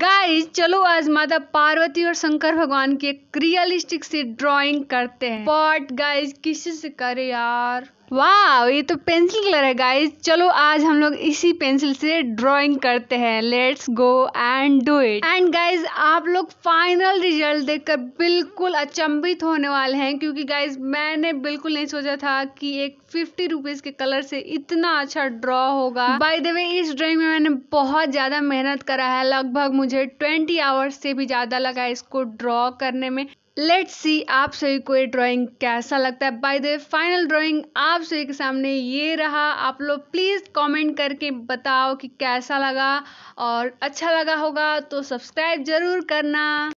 guys चलो आज माता पार्वती और शंकर भगवान की एक रियलिस्टिक सी ड्राइंग करते हैं पॉट गाइस किसी से करे यार वाह ये तो पेंसिल कलर है गाइस चलो आज हम लोग इसी पेंसिल से ड्राइंग करते हैं let's go and do it and guys आप लोग फाइनल रिजल्ट देखकर बिल्कुल अचंभित होने वाले हैं क्योंकि गाइस मैंने बिल्कुल नहीं सोचा था कि एक फिफ्टी रुपीज के कलर से इतना अच्छा ड्रॉ होगा बाय द वे इस ड्राइंग में मैंने बहुत ज्यादा मेहनत करा है लगभग मुझे ट्वेंटी आवर्स से भी ज़्यादा लगा इसको ड्रॉ करने में लेट सी आप सभी को ये ड्राइंग कैसा लगता है बाय द फाइनल ड्राइंग आप सभी के सामने ये रहा आप लोग प्लीज़ कमेंट करके बताओ कि कैसा लगा और अच्छा लगा होगा तो सब्सक्राइब ज़रूर करना